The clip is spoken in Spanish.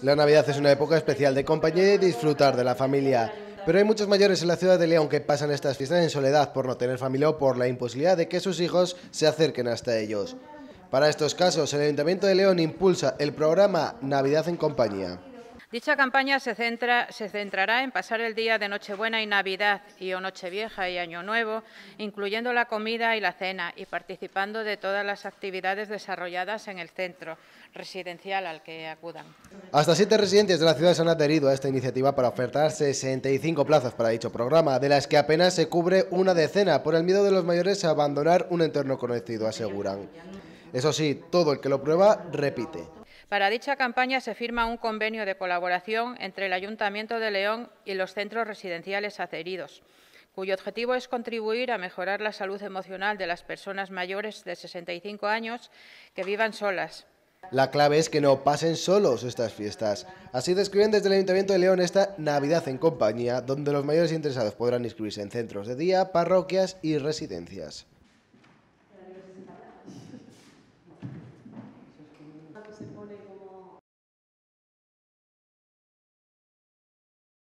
La Navidad es una época especial de compañía y disfrutar de la familia. Pero hay muchos mayores en la ciudad de León que pasan estas fiestas en soledad por no tener familia o por la imposibilidad de que sus hijos se acerquen hasta ellos. Para estos casos, el Ayuntamiento de León impulsa el programa Navidad en Compañía. Dicha campaña se, centra, se, centrará en pasar el día de Nochebuena y Navidad y o Nochevieja y Año Nuevo, incluyendo la comida y la cena y participando de todas las actividades desarrolladas en el centro residencial al que acudan. Hasta siete residentes de la ciudad se han adherido a esta iniciativa para ofertar 65 plazas para dicho programa, de las que apenas se cubre una decena por el miedo de los mayores a abandonar un entorno conocido, aseguran. Eso sí, todo el que lo prueba repite. Para dicha campaña se firma un convenio de colaboración entre el Ayuntamiento de León y los centros residenciales adheridos, cuyo objetivo es contribuir a mejorar la salud emocional de las personas mayores de 65 años que vivan solas. La clave es que no pasen solos estas fiestas. Así describen desde el Ayuntamiento de León esta Navidad en compañía, donde los mayores interesados podrán inscribirse en centros de día, parroquias y residencias.